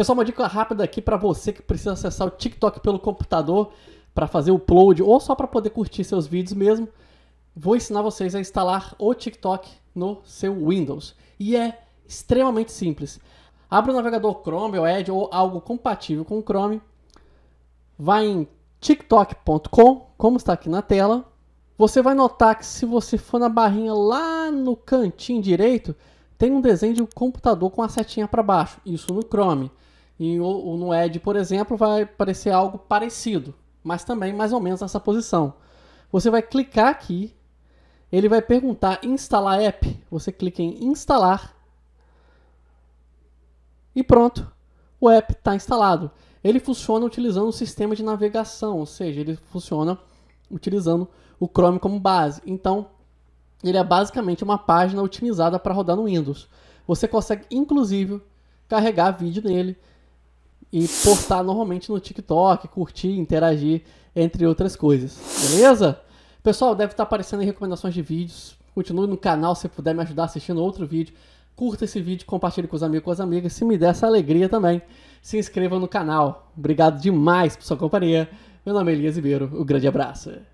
Pessoal, uma dica rápida aqui para você que precisa acessar o TikTok pelo computador para fazer o upload ou só para poder curtir seus vídeos mesmo. Vou ensinar vocês a instalar o TikTok no seu Windows. E é extremamente simples. Abra o navegador Chrome ou Edge ou algo compatível com o Chrome. Vai em tiktok.com, como está aqui na tela. Você vai notar que se você for na barrinha lá no cantinho direito, tem um desenho de um computador com a setinha para baixo, isso no Chrome em, o, no Ed, por exemplo, vai aparecer algo parecido, mas também mais ou menos nessa posição. Você vai clicar aqui, ele vai perguntar instalar app. Você clica em instalar e pronto, o app está instalado. Ele funciona utilizando o sistema de navegação, ou seja, ele funciona utilizando o Chrome como base. Então, ele é basicamente uma página otimizada para rodar no Windows. Você consegue, inclusive, carregar vídeo nele e postar normalmente no TikTok, curtir, interagir, entre outras coisas. Beleza? Pessoal, deve estar aparecendo em recomendações de vídeos. Continue no canal se puder me ajudar assistindo outro vídeo. Curta esse vídeo, compartilhe com os amigos, com as amigas. Se me der essa alegria também, se inscreva no canal. Obrigado demais por sua companhia. Meu nome é Elias Ribeiro. Um grande abraço.